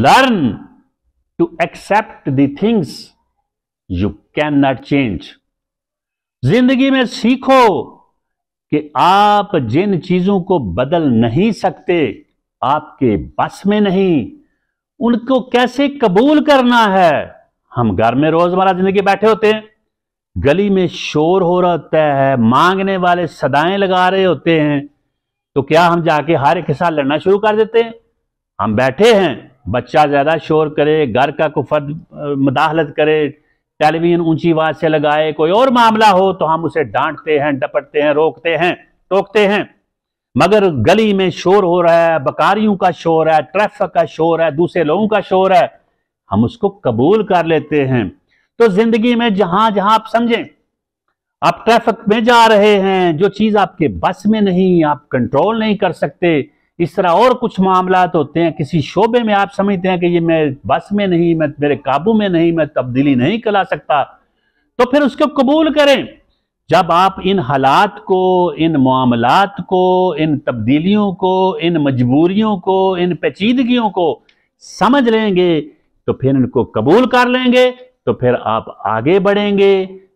learn to accept things you can not change जिंदगी में सीखो कि आप जिन चीजों को बदल नहीं सकते आपके बस में नहीं उनको कैसे कबूल करना है हम घर में रोजमर्रा जिंदगी बैठे होते हैं गली में शोर हो रहता है मांगने वाले सदाएं लगा रहे होते हैं तो क्या हम जाके हर एक के साथ लड़ना शुरू कर देते हैं हम बैठे हैं बच्चा ज़्यादा शोर करे घर का कुफर मदाहलत करे टेलीविज़न ऊंची आवाज़ से लगाए कोई और मामला हो तो हम उसे डांटते हैं डपटते हैं रोकते हैं टोकते हैं मगर गली में शोर हो रहा है बकारियों का शोर है ट्रैफिक का शोर है दूसरे लोगों का शोर है हम उसको कबूल कर लेते हैं तो जिंदगी में जहां जहां आप समझें आप ट्रैफिक में जा रहे हैं जो चीज आपके बस में नहीं आप कंट्रोल नहीं कर सकते इस तरह और कुछ मामला होते हैं किसी शोबे में आप समझते हैं कि ये मैं बस में नहीं मैं मेरे काबू में नहीं मैं तब्दीली नहीं करा सकता तो फिर उसको कबूल करें जब आप इन हालात को इन मामलात को इन तब्दीलियों को इन मजबूरियों को इन पेचीदगियों को समझ लेंगे तो फिर इनको कबूल कर लेंगे तो फिर आप आगे बढ़ेंगे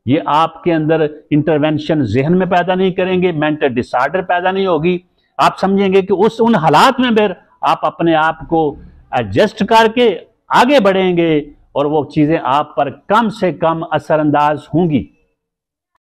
ये आपके अंदर इंटरवेंशन जहन में पैदा नहीं करेंगे मेंटल डिसऑर्डर पैदा नहीं होगी आप समझेंगे कि उस उन हालात में फिर आप अपने आप को एडजस्ट करके आगे बढ़ेंगे और वो चीज़ें आप पर कम से कम असरअंदाज होंगी